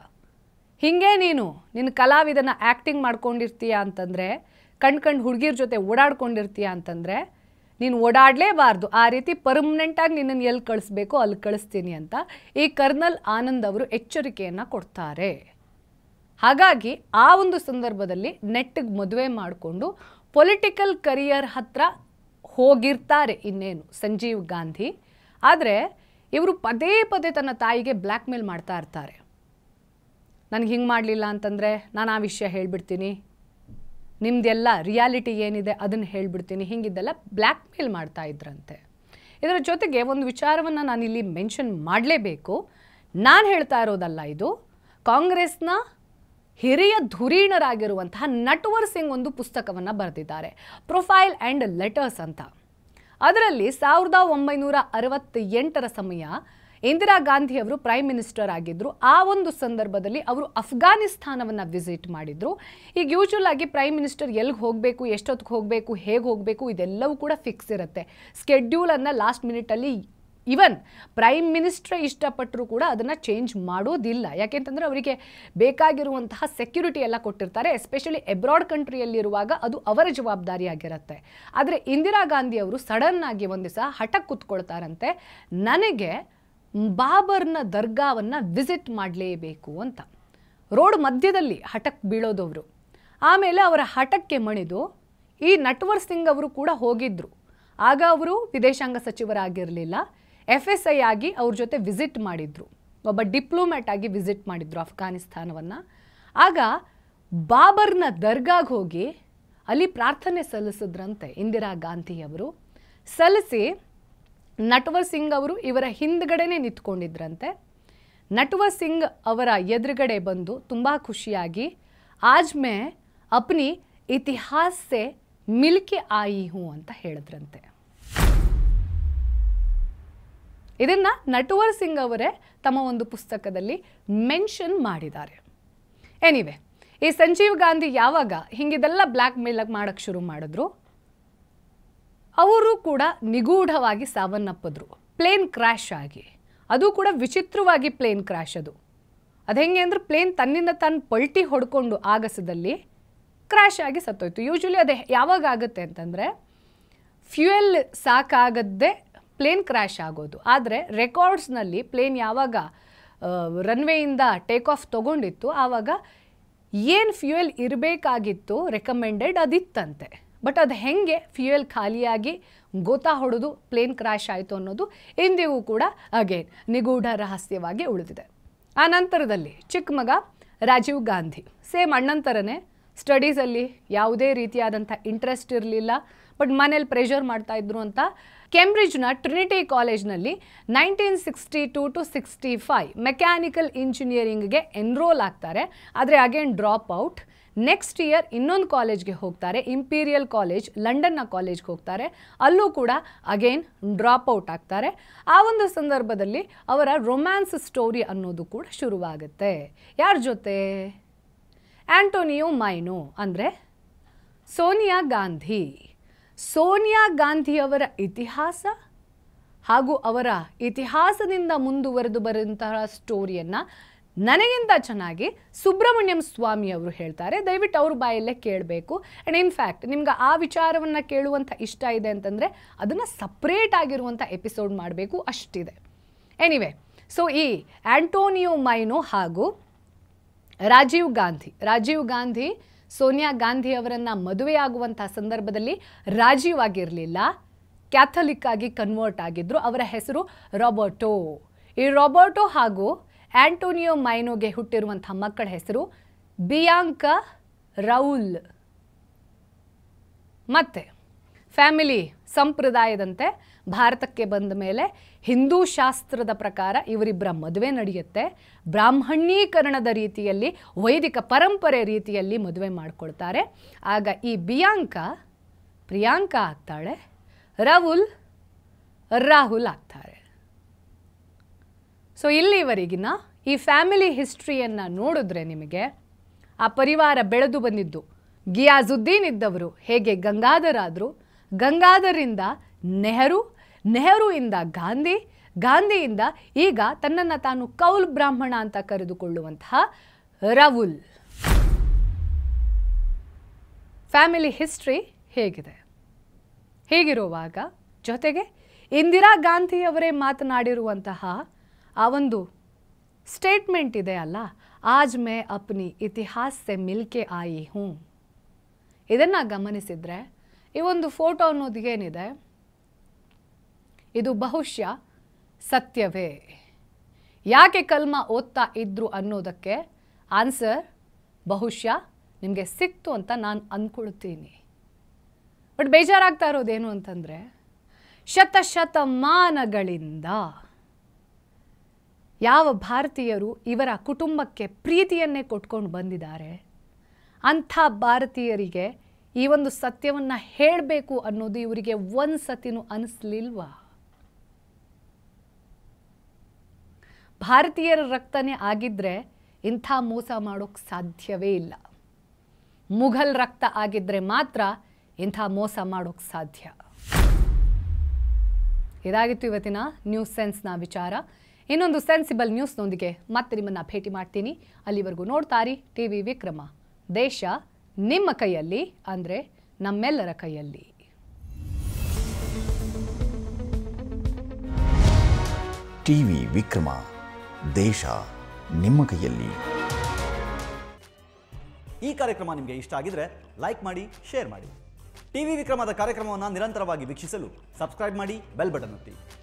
ಹೀಗೆ ನೀನು ನಿನ್ನ ಕಲಾವಿದನ ಆ್ಯಕ್ಟಿಂಗ್ ಮಾಡ್ಕೊಂಡಿರ್ತೀಯ ಅಂತಂದರೆ ಕಣ್ ಕಂಡು ಹುಡುಗಿರ ಜೊತೆ ಓಡಾಡ್ಕೊಂಡಿರ್ತೀಯ ಅಂತಂದರೆ ನೀನು ಓಡಾಡಲೇಬಾರ್ದು ಆ ರೀತಿ ಪರ್ಮನೆಂಟಾಗಿ ನಿನ್ನನ್ನು ಎಲ್ಲಿ ಕಳಿಸ್ಬೇಕೋ ಅಲ್ಲಿ ಕಳಿಸ್ತೀನಿ ಅಂತ ಈ ಕರ್ನಲ್ ಆನಂದ್ ಅವರು ಎಚ್ಚರಿಕೆಯನ್ನು ಕೊಡ್ತಾರೆ ಹಾಗಾಗಿ ಆ ಒಂದು ಸಂದರ್ಭದಲ್ಲಿ ನೆಟ್ಟಿಗೆ ಮದುವೆ ಮಾಡಿಕೊಂಡು ಪೊಲಿಟಿಕಲ್ ಕರಿಯರ್ ಹತ್ರ ಹೋಗಿರ್ತಾರೆ ಇನ್ನೇನು ಸಂಜೀವ್ ಗಾಂಧಿ ಆದರೆ ಇವರು ಪದೇ ಪದೇ ತನ್ನ ತಾಯಿಗೆ ಬ್ಲ್ಯಾಕ್ ಮೇಲ್ ಮಾಡ್ತಾ ಇರ್ತಾರೆ ನನಗೆ ಹಿಂಗೆ ಮಾಡಲಿಲ್ಲ ಅಂತಂದರೆ ನಾನು ಆ ವಿಷಯ ಹೇಳಿಬಿಡ್ತೀನಿ ನಿಮ್ದೆಲ್ಲ ರಿಯಾಲಿಟಿ ಏನಿದೆ ಅದನ್ನು ಹೇಳಿಬಿಡ್ತೀನಿ ಹಿಂಗಿದ್ದೆಲ್ಲ ಬ್ಲ್ಯಾಕ್ ಮೇಲ್ ಮಾಡ್ತಾ ಇದ್ರಂತೆ ಇದರ ಜೊತೆಗೆ ಒಂದು ವಿಚಾರವನ್ನು ನಾನು ಇಲ್ಲಿ ಮೆನ್ಷನ್ ಮಾಡಲೇಬೇಕು ನಾನು ಹೇಳ್ತಾ ಇರೋದಲ್ಲ ಇದು ಕಾಂಗ್ರೆಸ್ನ ಹಿರಿಯ ಧುರೀಣರಾಗಿರುವಂತಹ ನಟ್ವರ್ ಸಿಂಗ್ ಒಂದು ಪುಸ್ತಕವನ್ನು ಬರೆದಿದ್ದಾರೆ ಪ್ರೊಫೈಲ್ ಆ್ಯಂಡ್ ಲೆಟರ್ಸ್ ಅಂತ ಅದರಲ್ಲಿ ಸಾವಿರದ ಒಂಬೈನೂರ ಅರವತ್ತೆಂಟರ ಸಮಯ ಇಂದಿರಾ ಗಾಂಧಿ ಅವರು ಪ್ರೈಮ್ ಮಿನಿಸ್ಟರ್ ಆಗಿದ್ದರು ಆ ಒಂದು ಸಂದರ್ಭದಲ್ಲಿ ಅವರು ಅಫ್ಘಾನಿಸ್ತಾನವನ್ನು ವಿಸಿಟ್ ಮಾಡಿದರು ಈಗ ಯೂಶುವಲ್ ಆಗಿ ಪ್ರೈಮ್ ಮಿನಿಸ್ಟರ್ ಎಲ್ಲಿಗೆ ಹೋಗಬೇಕು ಎಷ್ಟೊತ್ತಿಗೆ ಹೋಗಬೇಕು ಹೇಗೆ ಹೋಗಬೇಕು ಇದೆಲ್ಲವೂ ಕೂಡ ಫಿಕ್ಸ್ ಇರುತ್ತೆ ಸ್ಕೆಡ್ಯೂಲನ್ನು ಲಾಸ್ಟ್ ಮಿನಿಟಲ್ಲಿ ಇವನ್ ಪ್ರೈಮ್ ಮಿನಿಸ್ಟ್ರೇ ಇಷ್ಟಪಟ್ಟರೂ ಕೂಡ ಅದನ್ನು ಚೇಂಜ್ ಮಾಡೋದಿಲ್ಲ ಯಾಕೆಂತಂದರೆ ಅವರಿಗೆ ಬೇಕಾಗಿರುವಂತಹ ಸೆಕ್ಯುರಿಟಿ ಎಲ್ಲ ಕೊಟ್ಟಿರ್ತಾರೆ ಎಸ್ಪೆಷಲಿ ಎಬ್ರಾಡ್ ಕಂಟ್ರಿಯಲ್ಲಿರುವಾಗ ಅದು ಅವರ ಜವಾಬ್ದಾರಿಯಾಗಿರುತ್ತೆ ಆದರೆ ಇಂದಿರಾ ಗಾಂಧಿ ಅವರು ಸಡನ್ನಾಗಿ ಒಂದು ದಿವಸ ಹಠಕ್ಕೆ ಕೂತ್ಕೊಳ್ತಾರಂತೆ ನನಗೆ ಬಾಬರ್ನ ದರ್ಗಾವನ್ನು ವಿಸಿಟ್ ಮಾಡಲೇಬೇಕು ಅಂತ ರೋಡ್ ಮಧ್ಯದಲ್ಲಿ ಹಠಕ್ಕೆ ಬೀಳೋದವರು ಆಮೇಲೆ ಅವರ ಹಠಕ್ಕೆ ಮಣಿದು ಈ ನಟ್ವರ್ ಸಿಂಗ್ ಅವರು ಕೂಡ ಹೋಗಿದ್ದರು ಆಗ ಅವರು ವಿದೇಶಾಂಗ ಸಚಿವರಾಗಿರಲಿಲ್ಲ ಎಫ್ ಎಸ್ ಐ ಆಗಿ ಅವ್ರ ಜೊತೆ ವಿಸಿಟ್ ಮಾಡಿದರು ಒಬ್ಬ ಡಿಪ್ಲೊಮ್ಯಾಟ್ ಆಗಿ ವಿಸಿಟ್ ಮಾಡಿದರು ಅಫ್ಘಾನಿಸ್ತಾನವನ್ನು ಆಗ ಬಾಬರ್ನ ದರ್ಗಾಗ ಹೋಗಿ ಅಲ್ಲಿ ಪ್ರಾರ್ಥನೆ ಸಲ್ಲಿಸಿದ್ರಂತೆ ಇಂದಿರಾ ಗಾಂಧಿಯವರು ಸಲ್ಲಿಸಿ ನಟ್ವರ್ ಸಿಂಗ್ ಅವರು ಇವರ ಹಿಂದ್ಗಡೆನೆ ನಿಂತ್ಕೊಂಡಿದ್ರಂತೆ ನಟವ ಸಿಂಗ್ ಅವರ ಎದುರುಗಡೆ ಬಂದು ತುಂಬ ಖುಷಿಯಾಗಿ ಆಜ್ ಮೇ ಅಪ್ನಿ ಇತಿಹಾಸ ಮಿಲ್ಕಿ ಮಿಲ್ಕೆ ಆಯಿ ಹೂ ಅಂತ ಹೇಳಿದ್ರಂತೆ ಇದನ್ನು ನಟುವರ್ ಸಿಂಗ್ ಅವರೇ ತಮ್ಮ ಒಂದು ಪುಸ್ತಕದಲ್ಲಿ ಮೆನ್ಷನ್ ಮಾಡಿದ್ದಾರೆ ಎನಿವೆ ಈ ಸಂಜೀವ್ ಗಾಂಧಿ ಯಾವಾಗ ಹಿಂಗಿದೆಲ್ಲ ಬ್ಲ್ಯಾಕ್ ಮೇಲ್ ಮಾಡೋಕ್ಕೆ ಶುರು ಮಾಡಿದ್ರು ಅವರು ಕೂಡ ನಿಗೂಢವಾಗಿ ಸಾವನ್ನಪ್ಪಿದ್ರು ಪ್ಲೇನ್ ಕ್ರ್ಯಾಶ್ ಆಗಿ ಅದು ಕೂಡ ವಿಚಿತ್ರವಾಗಿ ಪ್ಲೇನ್ ಕ್ರ್ಯಾಶ್ ಅದು ಅದು ಹೆಂಗೆ ಅಂದರೆ ಪ್ಲೇನ್ ತನ್ನಿಂದ ತನ್ನ ಪಲ್ಟಿ ಹೊಡ್ಕೊಂಡು ಆಗಸದಲ್ಲಿ ಕ್ರ್ಯಾಶ್ ಆಗಿ ಸತ್ತೋಯ್ತು ಯೂಶ್ವಲಿ ಅದು ಯಾವಾಗ ಆಗುತ್ತೆ ಅಂತಂದರೆ ಫ್ಯೂಯಲ್ ಸಾಕಾಗದ್ದೇ ಪ್ಲೇನ್ ಕ್ರ್ಯಾಶ್ ಆಗೋದು ಆದರೆ ರೆಕಾರ್ಡ್ಸ್ನಲ್ಲಿ ಪ್ಲೇನ್ ಯಾವಾಗ ರನ್ವೇಯಿಂದ ಟೇಕ್ ಆಫ್ ತೊಗೊಂಡಿತ್ತು ಆವಾಗ ಏನು ಫ್ಯೂಯಲ್ ಇರಬೇಕಾಗಿತ್ತು ರೆಕಮೆಂಡೆಡ್ ಅದಿತ್ತಂತೆ ಬಟ್ ಅದು ಹೆಂಗೆ ಫ್ಯೂಯಲ್ ಖಾಲಿಯಾಗಿ ಗೋತಾ ಹೊಡೆದು ಪ್ಲೇನ್ ಕ್ರ್ಯಾಶ್ ಆಯಿತು ಅನ್ನೋದು ಇಂದಿಗೂ ಕೂಡ ಅಗೇನ್ ನಿಗೂಢ ರಹಸ್ಯವಾಗಿ ಉಳಿದಿದೆ ಆ ನಂತರದಲ್ಲಿ ಚಿಕ್ಕ ಮಗ ರಾಜೀವ್ ಗಾಂಧಿ ಸೇಮ್ ಅಣ್ಣಂತರನೇ ಸ್ಟಡೀಸಲ್ಲಿ ಯಾವುದೇ ರೀತಿಯಾದಂಥ ಇಂಟ್ರೆಸ್ಟ್ ಇರಲಿಲ್ಲ ಬಟ್ ಮನೇಲಿ ಪ್ರೆಷರ್ ಮಾಡ್ತಾ ಇದ್ರು ಅಂತ ಕೇಂಬ್ರಿಡ್ಜ್ನ ಟ್ರಿನಿಟಿ ಕಾಲೇಜ್ನಲ್ಲಿ nineteen sixty two to sixty five mechanical ಇಂಜಿನಿಯರಿಂಗ್ಗೆ ಎನ್ರೋಲ್ ಆಗ್ತಾರೆ ಆದರೆ again drop out next year ಇನ್ನೊಂದು ಕಾಲೇಜ್ಗೆ ಹೋಗ್ತಾರೆ ಇಂಪೀರಿಯಲ್ ಕಾಲೇಜ್ ಲಂಡನ್ನ ಕಾಲೇಜ್ಗೆ ಹೋಗ್ತಾರೆ ಅಲ್ಲೂ ಕೂಡ ಅಗೇನ್ ಡ್ರಾಪ್ ಔಟ್ ಆಗ್ತಾರೆ ಆ ಒಂದು ಸಂದರ್ಭದಲ್ಲಿ ಅವರ ರೊಮ್ಯಾನ್ಸ್ ಸ್ಟೋರಿ ಅನ್ನೋದು ಕೂಡ ಶುರುವಾಗುತ್ತೆ ಯಾರ ಜೊತೆ ಆಂಟೋನಿಯೋ ಮೈನೋ ಅಂದರೆ ಸೋನಿಯಾ ಗಾಂಧಿ ಸೋನಿಯಾ ಗಾಂಧಿಯವರ ಇತಿಹಾಸ ಹಾಗೂ ಅವರ ಇತಿಹಾಸದಿಂದ ಮುಂದುವರೆದು ಬರುವಂತಹ ಸ್ಟೋರಿಯನ್ನು ನನಗಿಂತ ಚೆನ್ನಾಗಿ ಸುಬ್ರಹ್ಮಣ್ಯಂ ಸ್ವಾಮಿ ಅವರು ಹೇಳ್ತಾರೆ ದಯವಿಟ್ಟು ಅವ್ರ ಬಾಯಲ್ಲೇ ಕೇಳಬೇಕು ಆ್ಯಂಡ್ ಇನ್ಫ್ಯಾಕ್ಟ್ ನಿಮ್ಗೆ ಆ ವಿಚಾರವನ್ನು ಕೇಳುವಂಥ ಇಷ್ಟ ಇದೆ ಅಂತಂದರೆ ಅದನ್ನು ಸಪ್ರೇಟ್ ಆಗಿರುವಂಥ ಎಪಿಸೋಡ್ ಮಾಡಬೇಕು ಅಷ್ಟಿದೆ ಎನಿವೆ ಸೊ ಈ ಆ್ಯಂಟೋನಿಯೋ ಮೈನೋ ಹಾಗೂ ರಾಜೀವ್ ಗಾಂಧಿ ರಾಜೀವ್ ಗಾಂಧಿ ಸೋನಿಯಾ ಗಾಂಧಿ ಅವರನ್ನು ಮದುವೆಯಾಗುವಂಥ ಸಂದರ್ಭದಲ್ಲಿ ರಾಜೀವ್ ಆಗಿರಲಿಲ್ಲ ಕ್ಯಾಥಲಿಕ್ ಆಗಿ ಕನ್ವರ್ಟ್ ಆಗಿದ್ದರು ಅವರ ಹೆಸರು ರಾಬರ್ಟೋ ಈ ರಾಬರ್ಟೋ ಹಾಗೂ ಆಂಟೋನಿಯೋ ಮೈನೋಗೆ ಹುಟ್ಟಿರುವಂಥ ಮಕ್ಕಳ ಹೆಸರು ಬಿಯಾಂಕ ರೌಲ್ ಮತ್ತೆ ಫ್ಯಾಮಿಲಿ ಸಂಪ್ರದಾಯದಂತೆ ಭಾರತಕ್ಕೆ ಬಂದ ಮೇಲೆ ಹಿಂದೂ ಶಾಸ್ತ್ರದ ಪ್ರಕಾರ ಇವರಿಬ್ಬರ ಮದುವೆ ನಡೆಯುತ್ತೆ ಬ್ರಾಹ್ಮಣೀಕರಣದ ರೀತಿಯಲ್ಲಿ ವೈದಿಕ ಪರಂಪರೆ ರೀತಿಯಲ್ಲಿ ಮದುವೆ ಮಾಡಿಕೊಳ್ತಾರೆ ಆಗ ಈ ಬಿಯಾಂಕ ಪ್ರಿಯಾಂಕಾ ಆಗ್ತಾಳೆ ರೌಲ್ ರಾಹುಲ್ ಆಗ್ತಾರೆ ಸೊ ಇಲ್ಲಿವರೆಗಿನ ಈ ಫ್ಯಾಮಿಲಿ ಹಿಸ್ಟ್ರಿಯನ್ನು ನೋಡಿದ್ರೆ ನಿಮಗೆ ಆ ಪರಿವಾರ ಬೆಳೆದು ಬಂದಿದ್ದು ಗಿಯಾಜುದ್ದೀನ್ ಇದ್ದವರು ಹೇಗೆ ಗಂಗಾಧರಾದರು ಗಂಗಾಧರಿಂದ ನೆಹರು ನೆಹರು ಇಂದ ಗಾಂಧಿ ಗಾಂಧಿಯಿಂದ ಈಗ ತನ್ನನ್ನು ತಾನು ಕೌಲ್ ಬ್ರಾಹ್ಮಣ ಅಂತ ಕರೆದುಕೊಳ್ಳುವಂತಹ ರವುಲ್ ಫ್ಯಾಮಿಲಿ ಹಿಸ್ಟ್ರಿ ಹೇಗಿದೆ ಹೇಗಿರುವಾಗ ಜೊತೆಗೆ ಇಂದಿರಾ ಗಾಂಧಿಯವರೇ ಮಾತನಾಡಿರುವಂತಹ ಆ ಒಂದು ಸ್ಟೇಟ್ಮೆಂಟ್ ಇದೆ ಅಲ್ಲ ಆಜ್ ಮೇ ಅಪ್ನಿ ಇತಿಹಾಸೆ ಮಿಲ್ಕೆ ಆಯಿ ಹ್ಞೂ ಇದನ್ನು ಗಮನಿಸಿದರೆ ಈ ಒಂದು ಫೋಟೋ ಅನ್ನೋದಿಗೇನಿದೆ ಇದು ಬಹುಶಃ ಸತ್ಯವೇ ಯಾಕೆ ಕಲ್ಮ ಓದ್ತಾ ಇದ್ರು ಅನ್ನೋದಕ್ಕೆ ಆನ್ಸರ್ ಬಹುಶಃ ನಿಮಗೆ ಸಿಕ್ತು ಅಂತ ನಾನು ಅಂದ್ಕೊಳ್ತೀನಿ ಬಟ್ ಬೇಜಾರಾಗ್ತಾ ಇರೋದೇನು ಅಂತಂದರೆ ಶತಶತಮಾನಗಳಿಂದ ಯಾವ ಭಾರತೀಯರು ಇವರ ಕುಟುಂಬಕ್ಕೆ ಪ್ರೀತಿಯನ್ನೇ ಕೊಟ್ಕೊಂಡು ಬಂದಿದ್ದಾರೆ ಅಂಥ ಭಾರತೀಯರಿಗೆ ಈ ಒಂದು ಸತ್ಯವನ್ನು ಹೇಳಬೇಕು ಅನ್ನೋದು ಇವರಿಗೆ ಒಂದು ಸತಿನೂ ಅನಿಸ್ಲಿಲ್ವಾ ಭಾರತೀಯರ ರಕ್ತನೇ ಆಗಿದ್ದರೆ ಇಂಥ ಮೋಸ ಮಾಡೋಕ್ಕೆ ಸಾಧ್ಯವೇ ಇಲ್ಲ ಮುಘಲ್ ರಕ್ತ ಆಗಿದ್ದರೆ ಮಾತ್ರ ಇಂಥ ಮೋಸ ಮಾಡೋಕ್ಕೆ ಸಾಧ್ಯ ಇದಾಗಿತ್ತು ಇವತ್ತಿನ ನ್ಯೂಸ್ ಸೆನ್ಸ್ನ ವಿಚಾರ ಇನ್ನೊಂದು ಸೆನ್ಸಿಬಲ್ ನ್ಯೂಸ್ನೊಂದಿಗೆ ಮತ್ತೆ ನಿಮ್ಮನ್ನ ಭೇಟಿ ಮಾಡ್ತೀನಿ ಅಲ್ಲಿವರೆಗೂ ನೋಡ್ತಾರಿ ಟಿ ವಿ ವಿಕ್ರಮ ದೇಶ ನಿಮ್ಮ ಕೈಯಲ್ಲಿ ಅಂದ್ರೆ ನಮ್ಮೆಲ್ಲರ ಕೈಯಲ್ಲಿ ಟಿವಿ ವಿಕ್ರಮ ದೇಶ ನಿಮ್ಮ ಕೈಯಲ್ಲಿ ಈ ಕಾರ್ಯಕ್ರಮ ನಿಮಗೆ ಇಷ್ಟ ಆಗಿದ್ರೆ ಲೈಕ್ ಮಾಡಿ ಶೇರ್ ಮಾಡಿ ಟಿವಿ ವಿಕ್ರಮದ ಕಾರ್ಯಕ್ರಮವನ್ನು ನಿರಂತರವಾಗಿ ವೀಕ್ಷಿಸಲು ಸಬ್ಸ್ಕ್ರೈಬ್ ಮಾಡಿ ಬೆಲ್ ಬಟನ್ ಒತ್ತಿ